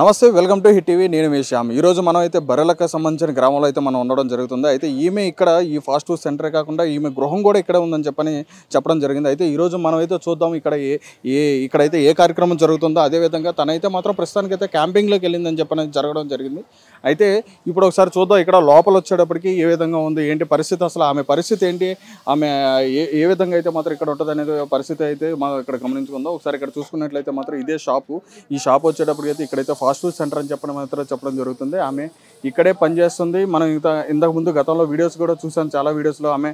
నమస్తే welcome to hit TV నేను మీ శ్యామ్ ఈరోజు మనం అయితే బర్రెలకు సంబంధించిన గ్రామంలో అయితే మనం ఉండడం జరుగుతుంది అయితే ఈమె ఇక్కడ ఈ ఫాస్ట్ ఫుడ్ సెంటరే కాకుండా ఈమె గృహం కూడా ఇక్కడ ఉందని చెప్పని చెప్పడం జరిగింది అయితే ఈరోజు మనం అయితే చూద్దాం ఇక్కడ ఏ ఏ ఇక్కడైతే ఏ కార్యక్రమం జరుగుతుందో అదేవిధంగా తనైతే మాత్రం ప్రస్తుతానికైతే క్యాంపింగ్లోకి వెళ్ళిందని చెప్పని జరగడం జరిగింది అయితే ఇప్పుడు ఒకసారి చూద్దాం ఇక్కడ లోపల వచ్చేటప్పటికి ఏ విధంగా ఉంది ఏంటి పరిస్థితి అసలు ఆమె పరిస్థితి ఏంటి ఆమె ఏ ఏ విధంగా అయితే మాత్రం ఇక్కడ ఉంటుంది అనేది పరిస్థితి అయితే మనం ఇక్కడ గమనించుకుందాం ఒకసారి ఇక్కడ చూసుకున్నట్లయితే మాత్రం ఇదే షాపు ఈ షాప్ వచ్చేటప్పటికైతే ఇక్కడైతే ఫాస్ట్ ఫుడ్ సెంటర్ అని చెప్పడం మాత్రం చెప్పడం జరుగుతుంది ఆమె ఇక్కడే పనిచేస్తుంది మనం ఇంత ఇంతకుముందు గతంలో వీడియోస్ కూడా చూసాం చాలా వీడియోస్లో ఆమె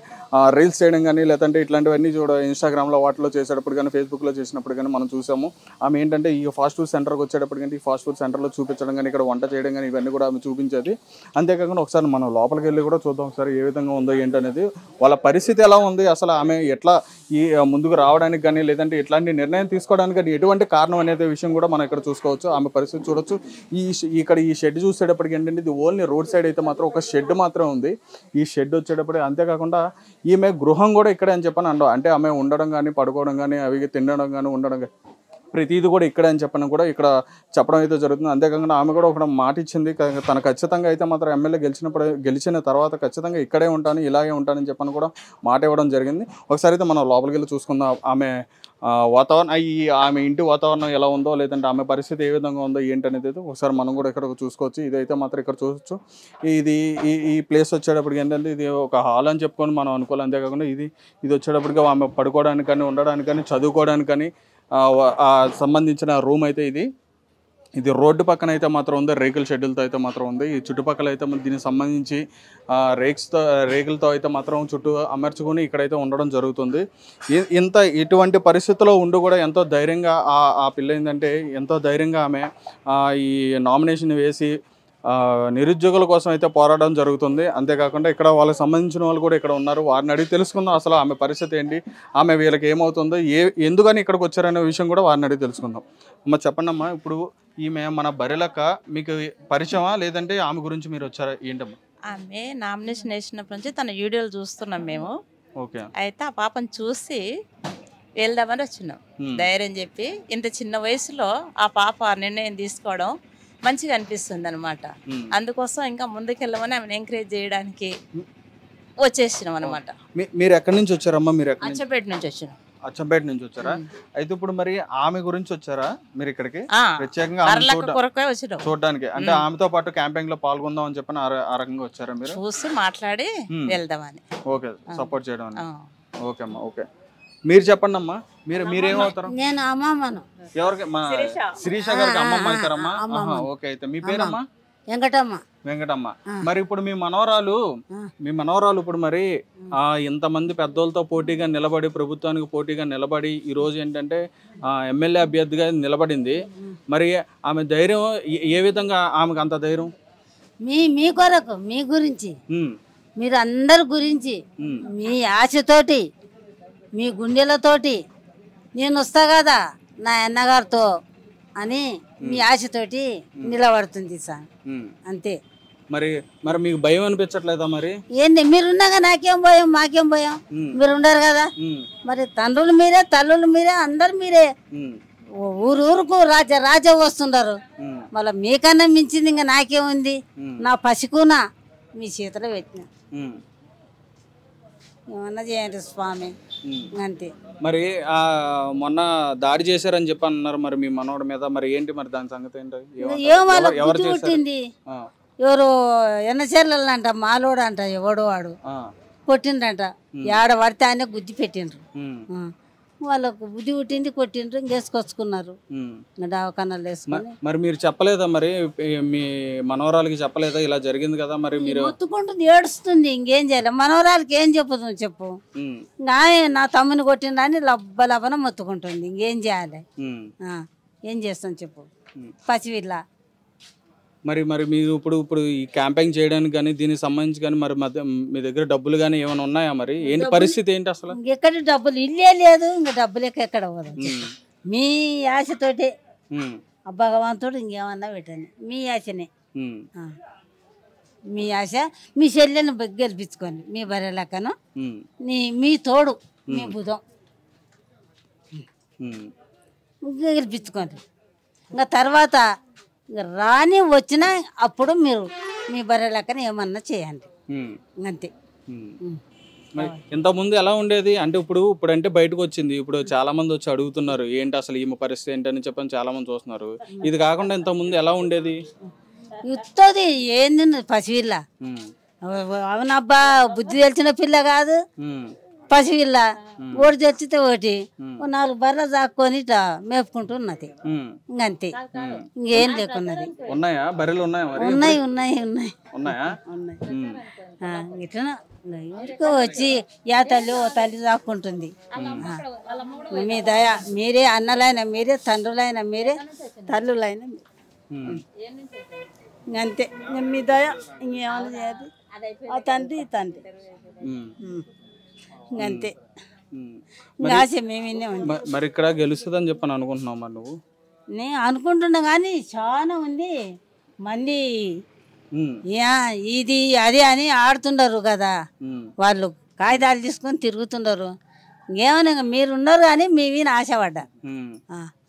రీల్స్ చేయడం కానీ లేదంటే ఇట్లాంటివన్నీ చూడ ఇన్స్టాగ్రామ్లో వాటిలో చేసేటప్పుడు కానీ ఫేస్బుక్లో చేసినప్పుడు కానీ మనం చూసాము ఆమె ఏంటంటే ఈ ఫాస్ట్ ఫుడ్ సెంటర్కి వచ్చేటప్పటికీ ఈ ఫాస్ట్ ఫుడ్ సెంటర్లో చూపించడం కానీ ఇక్కడ వంట చేయడం కానీ ఇవన్నీ కూడా మనం చూపించేది అంతేకాకుండా ఒకసారి మనం లోపలికి వెళ్ళి కూడా చూద్దాం ఒకసారి ఏ విధంగా ఉందో ఏంటనేది వాళ్ళ పరిస్థితి ఎలా ఉంది అసలు ఆమె ఎట్లా ఈ ముందుకు రావడానికి కానీ లేదంటే ఇట్లాంటి నిర్ణయం తీసుకోవడానికి కానీ ఎటువంటి కారణం అనేది విషయం కూడా మనం ఇక్కడ చూసుకోవచ్చు ఆమె పరిస్థితి చూడొచ్చు ఈ ఇక్కడ ఈ షెడ్ చూసేటప్పటికి ఏంటంటే ఇది ఓన్లీ రోడ్ సైడ్ అయితే మాత్రం ఒక షెడ్ మాత్రమే ఉంది ఈ షెడ్ వచ్చేటప్పుడు అంతేకాకుండా ఈమె గృహం కూడా ఇక్కడే అని చెప్పని అంటే ఆమె ఉండడం కానీ పడుకోవడం కానీ అవి తినడం కానీ ఉండడం కానీ ప్రతిది కూడా ఇక్కడ అని చెప్పని కూడా ఇక్కడ చెప్పడం అయితే జరుగుతుంది అంతేకాకుండా ఆమె కూడా ఒక మాట ఇచ్చింది తన ఖచ్చితంగా అయితే మాత్రం ఎమ్మెల్యే గెలిచినప్పుడు గెలిచిన తర్వాత ఖచ్చితంగా ఇక్కడే ఉంటాను ఇలాగే ఉంటానని చెప్పని కూడా మాట ఇవ్వడం జరిగింది ఒకసారి అయితే మనం లోపలికి వెళ్ళి చూసుకుందాం ఆమె వాతావరణం ఈ ఆమె ఇంటి వాతావరణం ఎలా ఉందో లేదంటే ఆమె పరిస్థితి ఏ విధంగా ఉందో ఏంటనేది అయితే ఒకసారి మనం కూడా ఇక్కడ చూసుకోవచ్చు ఇదైతే మాత్రం ఇక్కడ చూడొచ్చు ఇది ఈ ఈ ప్లేస్ వచ్చేటప్పటికి ఏంటంటే ఇది ఒక హాల్ అని చెప్పుకొని మనం అనుకోవాలి అంతేకాకుండా ఇది ఇది వచ్చేటప్పటికి ఆమె పడుకోవడానికి కానీ ఉండడానికి కానీ చదువుకోవడానికి కానీ సంబంధించిన రూమ్ అయితే ఇది ఇది రోడ్డు పక్కన అయితే మాత్రం ఉంది రేకుల షెడ్యూల్తో అయితే మాత్రం ఉంది ఈ చుట్టుపక్కల అయితే దీనికి సంబంధించి రేక్స్తో రేకులతో అయితే మాత్రం చుట్టూ అమర్చుకొని ఇక్కడైతే ఉండడం జరుగుతుంది ఇంత ఇటువంటి పరిస్థితుల్లో ఉండి కూడా ఎంతో ధైర్యంగా ఆ పిల్ల ఏంటంటే ఎంతో ధైర్యంగా ఆమె ఈ నామినేషన్ వేసి నిరుద్యోగుల కోసం అయితే పోరాడడం జరుగుతుంది అంతేకాకుండా ఇక్కడ వాళ్ళకి సంబంధించిన వాళ్ళు కూడా ఇక్కడ ఉన్నారు వారిని అడిగి తెలుసుకుందాం అసలు ఆమె పరిస్థితి ఏంటి ఆమె వీళ్ళకి ఏమవుతుందో ఏ ఎందుకని ఇక్కడికి వచ్చారనే విషయం కూడా వారిని అడిగి తెలుసుకుందాం అమ్మ చెప్పండి అమ్మా ఇప్పుడు ఈమె మన బరిలక్క మీకు పరిచయమా లేదంటే ఆమె గురించి మీరు వచ్చారా ఏంటమ్మా ఆమె నామినేషన్ వేసినప్పటి నుంచి తన వీడియోలు చూస్తున్నాం మేము ఓకే అయితే ఆ పాపను చూసి వెళ్దామని వచ్చినాం ధైర్యం చెప్పి ఇంత చిన్న వయసులో ఆ పాప నిర్ణయం తీసుకోవడం మంచిగా అనిపిస్తుంది అనమాట అందుకోసం ఇంకా ముందుకెళ్ళమని ఆమెను ఎంకరేజ్ చేయడానికి వచ్చేసినాం అనమాట మీరు ఎక్కడి నుంచి వచ్చారమ్మా మీరు అచ్చంపేట నుంచి వచ్చినాం అచ్చంపేట నుంచి వచ్చారా అయితే ఇప్పుడు మరి ఆమె గురించి వచ్చారా మీరు ఇక్కడికి ప్రత్యేకంగా చూడడానికి అంటే ఆమెతో పాటు క్యాంపెయిన్ లో పాల్గొందాం అని చెప్పి ఆ రకంగా వచ్చారా మీరు చూసి మాట్లాడి వెళ్దామని ఓకే సపోర్ట్ చేయడం ఓకే అమ్మా ఓకే మీరు చెప్పండి అమ్మా మీరు మీరేమవుతారు నేను అమ్మమ్మను ఎవరికి మా శిరీష గారికి అమ్మమ్మ అవుతారమ్మా ఓకే అయితే మీ పేరమ్మా వెంకటమ్మ వెంకటమ్మ మరి ఇప్పుడు మీ మనవరాలు మీ మనవరాలు ఇప్పుడు మరి ఆ ఇంతమంది పెద్దోళ్ళతో పోటీగా నిలబడి ప్రభుత్వానికి పోటీగా నిలబడి ఈ రోజు ఏంటంటే ఎమ్మెల్యే అభ్యర్థిగా నిలబడింది మరి ఆమె ధైర్యం ఏ విధంగా ఆమెకు అంత ధైర్యం మీ మీ కొరకు మీ గురించి మీరు అందరి గురించి మీ ఆశతోటి మీ గుండెలతోటి నేను వస్తా కదా నా అన్నగారితో అని మీ ఆశతోటి నిలబడుతుంది సార్ అంతే మరి మరి మీకు భయం అనిపించట్లేదా మరి ఏంటి మీరున్నాగా నాకేం భయం మాకేం భయం మీరు ఉండరు కదా మరి తండ్రులు మీరే తల్లులు మీరే అందరు మీరే ఊరు ఊరుకు రాజా రాజా వస్తున్నారు మళ్ళీ మీకన్నా మించింది ఇంకా నాకేముంది నా పసికున మీ చేతిలో పెట్టిన ఏమన్నా చేయండి స్వామి అంతే మరి మొన్న దాడి చేశారని చెప్పి అన్నారు మరి మీ మనోడ మీద మరి ఏంటి మరి దాని సంగతి ఏంటి ఎవరు పుట్టింది ఎవరు అంట మాలోడు అంట ఎవడో వాడు కొట్టిండ్రంట ఏడ పడితే ఆయన గుద్ది పెట్టిండ్రు వాళ్ళకు బుద్ధి పుట్టింది కొట్టిండ్రు ఇంకేసుకొచ్చుకున్నారు దవాఖానాలు వేసుకుని మరి మీరు చెప్పలేదా మరి మీ మనవరాలకి చెప్పలేదా ఇలా జరిగింది కదా మరి మీరు ఒత్తుకుంటుంది ఏడుస్తుంది ఇంకేం చేయాలి మనవరాలకి ఏం చెప్పు చెప్పు నా తమ్ముని కొట్టిండని లబ్బ లబ్బన మొత్తుకుంటుంది ఇంకేం చేయాలి ఏం చేస్తాం చెప్పు పసివిల్లా మరి మరి మీరు ఇప్పుడు ఇప్పుడు ఈ క్యాంపెయిన్ చేయడానికి కానీ దీనికి సంబంధించి కానీ మరి మధ్య మీ దగ్గర డబ్బులు కానీ ఏమైనా ఉన్నాయా మరి ఏంటి పరిస్థితి ఏంటి అసలు ఎక్కడ డబ్బులు ఇల్లే లేదు ఇంకా డబ్బులు ఎక్కడ మీ ఆశతోటి భగవంతుడు ఇంకేమన్నా పెట్టండి మీ ఆశనే మీ ఆశ మీ చెల్లెని గెలిపించుకోండి మీ భార్య లెక్కను మీ తోడు మీ బుధం గెలిపించుకోండి ఇంకా తర్వాత రాని వచ్చినా అప్పుడు మీరు మీ బర్రె లెక్కన ఏమన్నా చేయండి అంతే ఇంతకుముందు ఎలా ఉండేది అంటే ఇప్పుడు ఇప్పుడు అంటే బయటకు వచ్చింది ఇప్పుడు చాలా మంది వచ్చి అడుగుతున్నారు ఏంటి అసలు ఈమె పరిస్థితి ఏంటని చెప్పని చాలా మంది చూస్తున్నారు ఇది కాకుండా ఇంతకుముందు ఎలా ఉండేది ఇస్తుంది ఏంది పసిపిల్ల అవునబ్బా బుద్ధి తెలిసిన పిల్ల కాదు పసిపిల్ల ఒకటి చచ్చితే ఒకటి నాలుగు బర్ర దాక్కొని మేపుకుంటున్నది ఇంకంతే ఇంకేం లేకున్నది బర్రెలు ఉన్నాయి ఉన్నాయి ఉన్నాయి ఇట్లా ఇంటికి వచ్చి యా తల్లి ఓ తల్లి దాక్కుంటుంది మీ దయ మీరే అన్నలైన మీరే తండ్రులైన మీరే తల్లులైన ఇంకంతే మీ దయ ఇంకేమైనా చేయదు తండ్రి తండ్రి అంతే మరి ఇక్కడ గెలుస్తుందని చెప్పని అనుకుంటున్నావు మరి నువ్వు నేను అనుకుంటున్నా కానీ చాలా ఉంది మంది ఇది అది అని ఆడుతుండరు కదా వాళ్ళు కాగితాలు తీసుకొని తిరుగుతుండరు ఏమైనా మీరు ఉన్నారు కానీ మీ మీద ఆశపడ్డా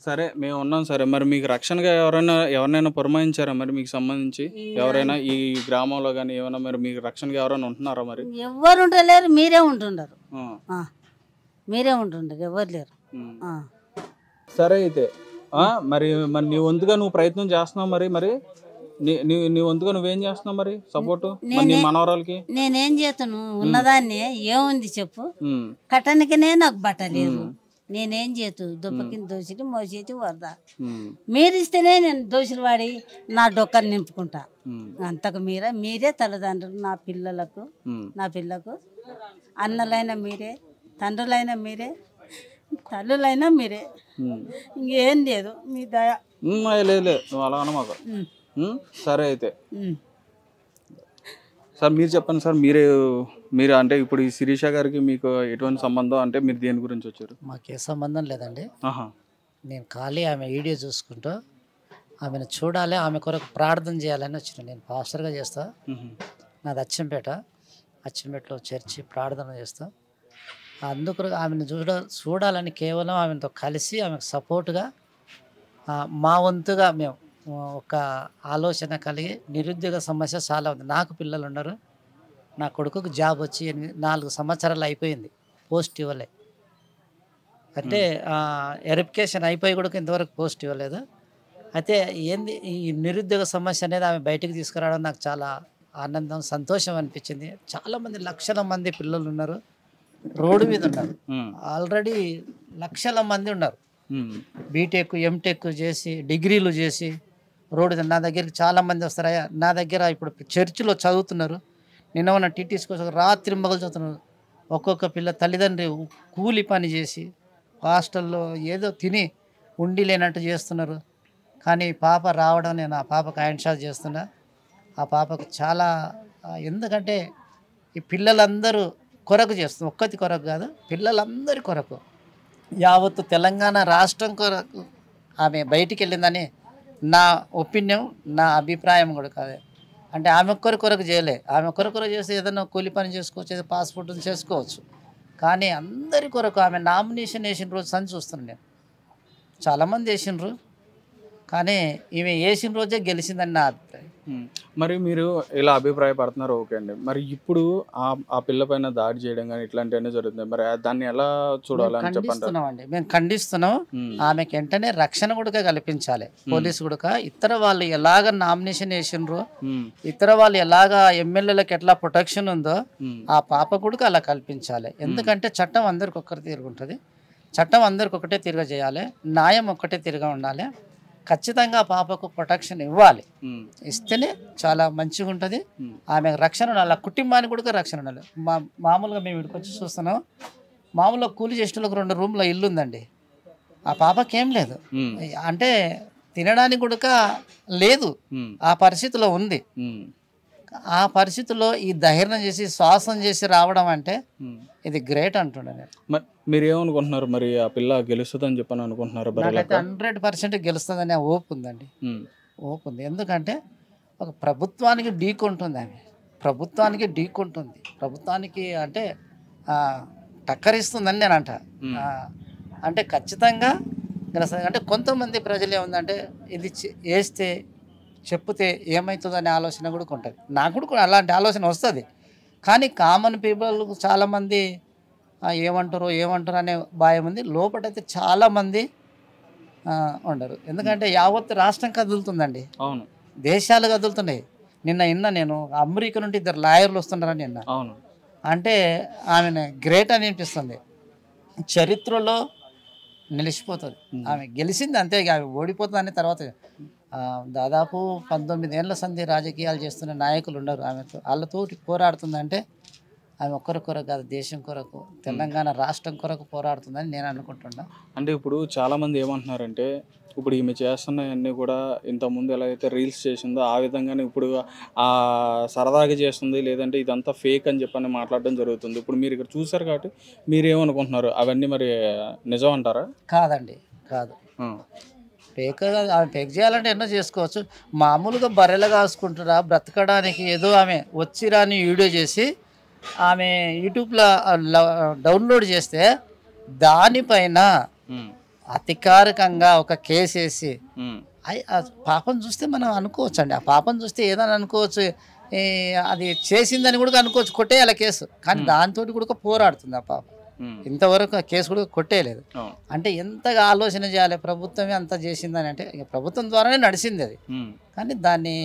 సరే మేము ఉన్నాం సరే మరి మీకు రక్షణగా ఎవరైనా ఎవరినైనా పురమాయించారా మరి మీకు సంబంధించి ఎవరైనా ఈ గ్రామంలో కానీ ఏమైనా మరి మీకు రక్షణగా ఎవరైనా ఉంటున్నారా మరి ఎవరు ఉండలేరు మీరే ఉంటుండరు మీరే ఉంటుండరు ఎవరు లేరు సరే అయితే మరి మరి నీ వంతుగా నువ్వు ప్రయత్నం చేస్తున్నావు మరి మరి నీ నీ వంతుగా నువ్వేం చేస్తున్నావు మరి సపోర్ట్ మనవరాలకి నేనేం చేస్తాను ఉన్నదాన్ని ఏముంది చెప్పు కట్టనికనే నాకు బట్ట లేదు నేనేం చేతు దుప్ప కింద దోషులు మోసేటి వరద మీరిస్తేనే నేను దోషులు వాడి నా డొక్కను నింపుకుంటా అంతకు మీరే మీరే తల్లిదండ్రులు నా పిల్లలకు నా పిల్లకు అన్నలైన మీరే తండ్రులైన మీరే తల్లులైనా మీరే ఇంకేం లేదు మీ దయా లేదు సరే అయితే సార్ మీరు చెప్పండి సార్ మీరే మీరు అంటే ఇప్పుడు ఈ శిరీష గారికి మీకు ఎటువంటి సంబంధం అంటే మీరు దేని గురించి వచ్చారు మాకు ఏ సంబంధం లేదండి నేను ఖాళీ ఆమె వీడియో చూసుకుంటూ ఆమెను చూడాలి ఆమె కొరకు ప్రార్థన చేయాలని వచ్చిన నేను పాస్టర్గా చేస్తా నాది అచ్చంపేట అచ్చంపేటలో చర్చి ప్రార్థన చేస్తా అందుకు ఆమెను చూడ చూడాలని కేవలం ఆమెతో కలిసి ఆమెకు సపోర్ట్గా మా వంతుగా మేము ఒక ఆలోచన కలిగి నిరుద్యోగ సమస్య చాలా ఉంది నాకు పిల్లలు ఉన్నారు నా కొడుకుకు జాబ్ వచ్చి నాలుగు సంవత్సరాలు అయిపోయింది పోస్ట్ ఇవ్వలే అంటే వెరిఫికేషన్ అయిపోయి కొడుకు ఇంతవరకు పోస్ట్ ఇవ్వలేదు అయితే ఏంది ఈ నిరుద్యోగ సమస్య అనేది ఆమె బయటకు తీసుకురావడం నాకు చాలా ఆనందం సంతోషం అనిపించింది చాలామంది లక్షల మంది పిల్లలు ఉన్నారు రోడ్డు మీద ఉన్నారు ఆల్రెడీ లక్షల మంది ఉన్నారు బీటెక్ ఎంటెక్ చేసి డిగ్రీలు చేసి రోడ్డు నా దగ్గరికి చాలామంది వస్తారయ్యా నా దగ్గర ఇప్పుడు చర్చిలో చదువుతున్నారు నిన్న ఉన్న టీటీసీ కోసం రాత్రి మొగలు చదువుతున్నారు ఒక్కొక్క పిల్ల తల్లిదండ్రి కూలి పని చేసి హాస్టల్లో ఏదో తిని ఉండి లేనట్టు చేస్తున్నారు కానీ పాప రావడం నేను ఆ పాపకు ఆయన్షా చేస్తున్నా ఆ పాపకు చాలా ఎందుకంటే ఈ పిల్లలందరూ కొరకు చేస్తాం ఒక్కటి కొరకు కాదు పిల్లలందరి కొరకు యావత్తు తెలంగాణ రాష్ట్రం కొరకు ఆమె బయటికి వెళ్ళిందని నా ఒపీనియన్ నా అభిప్రాయం కూడా కాదు అంటే ఆమె ఒక్కరి కొరకు చేయలే ఆమె ఒక్కరి కొరకు చేస్తే ఏదైనా కూలి పని చేసుకోవచ్చు ఏదో పాస్పోర్ట్ చేసుకోవచ్చు కానీ అందరి కొరకు ఆమె నామినేషన్ వేసిన రోజు అని చూస్తున్నాను నేను చాలామంది వేసినారు కానీ ఈమె వేసిన రోజే గెలిచిందని నా అభిప్రాయం మరి మీరు ఇలా అభిప్రాయపడుతున్నారు ఓకే అండి మరి ఇప్పుడు ఆ పిల్ల పైన దాడి చేయడం కానీ ఇట్లాంటివన్నీ జరుగుతుంది మరి దాన్ని ఎలా చూడాలని చెప్పండి మేము ఖండిస్తున్నాం ఆమెకి వెంటనే రక్షణ కూడా కల్పించాలి పోలీసు కూడా ఇతర వాళ్ళు ఎలాగ నామినేషన్ వేసిండ్రు ఇతర వాళ్ళు ఎలాగ ఎమ్మెల్యేలకు ఎట్లా ప్రొటెక్షన్ ఉందో ఆ పాప కూడా అలా కల్పించాలి ఎందుకంటే చట్టం అందరికి ఒక్కరు తీరుగుంటుంది చట్టం అందరికి ఒకటే తిరగ చేయాలి న్యాయం ఒక్కటే తిరగ ఉండాలి ఖచ్చితంగా పాపకు ప్రొటెక్షన్ ఇవ్వాలి ఇస్తేనే చాలా మంచిగా ఉంటుంది ఆమె రక్షణ ఉండాలి కుటుంబానికి కూడా రక్షణ ఉండాలి మా మామూలుగా మేము ఇక్కడికి వచ్చి చూస్తున్నాం మామూలుగా కూలి చేసినలకు రెండు రూమ్ల ఇల్లు ఉందండి ఆ పాపకి ఏం లేదు అంటే తినడానికి కూడా లేదు ఆ పరిస్థితిలో ఉంది ఆ పరిస్థితుల్లో ఈ ధైర్యం చేసి శ్వాసం చేసి రావడం అంటే ఇది గ్రేట్ అంటుండే మరి మీరు ఏమనుకుంటున్నారు మరి ఆ పిల్ల గెలుస్తుందని చెప్పని అనుకుంటున్నారు హండ్రెడ్ పర్సెంట్ అనే ఓపు ఉందండి ఓపు ఉంది ఎందుకంటే ఒక ప్రభుత్వానికి ఉంటుంది ఆమె ప్రభుత్వానికి డీక్ ఉంటుంది ప్రభుత్వానికి అంటే టక్కరిస్తుందని నేను అంట అంటే ఖచ్చితంగా గెలుస్తుంది అంటే కొంతమంది ప్రజలు ఏముందంటే ఇది వేస్తే చెప్తే ఏమవుతుందనే ఆలోచన కూడా ఉంటుంది నాకు కూడా అలాంటి ఆలోచన వస్తుంది కానీ కామన్ పీపుల్ చాలామంది ఏమంటారు ఏమంటారు అనే భయం ఉంది లోపలైతే చాలామంది ఉండరు ఎందుకంటే యావత్ రాష్ట్రం కదులుతుందండి అవును దేశాలు కదులుతున్నాయి నిన్న నిన్న నేను అమెరికా నుండి ఇద్దరు లాయర్లు వస్తున్నారని నిన్న అవును అంటే ఆమెను గ్రేట్ అని అనిపిస్తుంది చరిత్రలో నిలిచిపోతుంది ఆమె గెలిచింది అంతే ఆమె ఓడిపోతుందని తర్వాత దాదాపు పంతొమ్మిది ఏళ్ళ సంధి రాజకీయాలు చేస్తున్న నాయకులు ఉండరు ఆమెతో వాళ్ళతో పోరాడుతుందంటే ఆమె ఒక్కరి కొరకు కాదు దేశం కొరకు తెలంగాణ రాష్ట్రం కొరకు పోరాడుతుందని నేను అనుకుంటున్నా అంటే ఇప్పుడు చాలామంది ఏమంటున్నారంటే ఇప్పుడు ఈమె చేస్తున్నవన్నీ కూడా ఇంతకుముందు ఎలా అయితే రీల్స్ చేసిందో ఆ విధంగానే ఇప్పుడు ఆ సరదాగా చేస్తుంది లేదంటే ఇదంతా ఫేక్ అని చెప్పని మాట్లాడడం జరుగుతుంది ఇప్పుడు మీరు ఇక్కడ చూసారు కాబట్టి మీరేమనుకుంటున్నారు అవన్నీ మరి నిజం అంటారా కాదండి కాదు ఫేక్ ఆమె ఫేక్ చేయాలంటే ఎన్నో చేసుకోవచ్చు మామూలుగా బర్రెలు కాసుకుంటారా బ్రతకడానికి ఏదో ఆమె వచ్చిరాని వీడియో చేసి ఆమె యూట్యూబ్లో డౌన్లోడ్ చేస్తే దానిపైన అధికారికంగా ఒక కేసు వేసి పాపం చూస్తే మనం అనుకోవచ్చు అండి ఆ పాపం చూస్తే ఏదని అనుకోవచ్చు అది చేసిందని కూడా అనుకోవచ్చు కొట్టేయాలి కేసు కానీ దాంతో కూడా పోరాడుతుంది ఆ పాపం ఇంతవరకు ఆ కేసు కూడా కొట్టేయలేదు అంటే ఎంతగా ఆలోచన చేయాలి ప్రభుత్వమే అంత చేసిందని అంటే ప్రభుత్వం ద్వారానే నడిచింది అది కానీ దాన్ని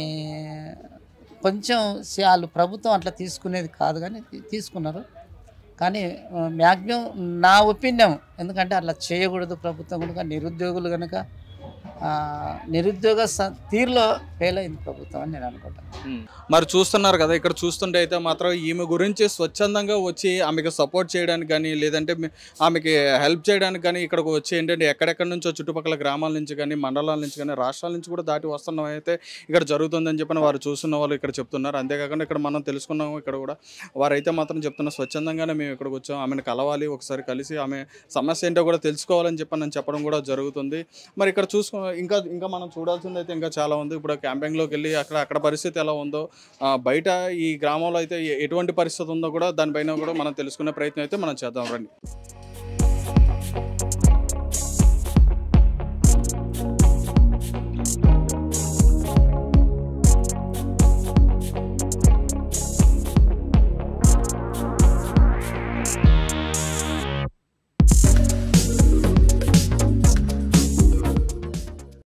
కొంచెం వాళ్ళు ప్రభుత్వం అట్లా తీసుకునేది కాదు కానీ తీసుకున్నారు కానీ మ్యాక్సిమం నా ఒపీనియం ఎందుకంటే అట్లా చేయకూడదు ప్రభుత్వం కనుక నిరుద్యోగులు కనుక నిరుద్యోగ తీరులో ఫెయిల్ అయింది ప్రభుత్వం అని నేను అనుకుంటాను మరి చూస్తున్నారు కదా ఇక్కడ చూస్తుంటే అయితే మాత్రం ఈమె గురించి స్వచ్ఛందంగా వచ్చి ఆమెకి సపోర్ట్ చేయడానికి కానీ లేదంటే ఆమెకి హెల్ప్ చేయడానికి కానీ ఇక్కడికి వచ్చి ఏంటంటే ఎక్కడెక్కడి నుంచో చుట్టుపక్కల గ్రామాల నుంచి కానీ మండలాల నుంచి కానీ రాష్ట్రాల నుంచి కూడా దాటి వస్తున్నాం అయితే ఇక్కడ జరుగుతుందని చెప్పిన వారు చూస్తున్న వాళ్ళు ఇక్కడ చెప్తున్నారు అంతేకాకుండా ఇక్కడ మనం తెలుసుకున్నాము ఇక్కడ కూడా వారైతే మాత్రం చెప్తున్న స్వచ్ఛందంగానే మేము ఇక్కడికి వచ్చాం ఆమెను కలవాలి ఒకసారి కలిసి ఆమె సమస్య ఏంటో కూడా తెలుసుకోవాలని చెప్పి చెప్పడం కూడా జరుగుతుంది మరి ఇక్కడ చూసుకున్న ఇంకా ఇంకా మనం చూడాల్సింది అయితే ఇంకా చాలా ఉంది ఇప్పుడు క్యాంపింగ్లోకి వెళ్ళి అక్కడ అక్కడ పరిస్థితి ఎలా ఉందో బయట ఈ గ్రామంలో అయితే ఎటువంటి పరిస్థితి ఉందో కూడా దానిపైన కూడా మనం తెలుసుకునే ప్రయత్నం అయితే మనం చేద్దాం రండి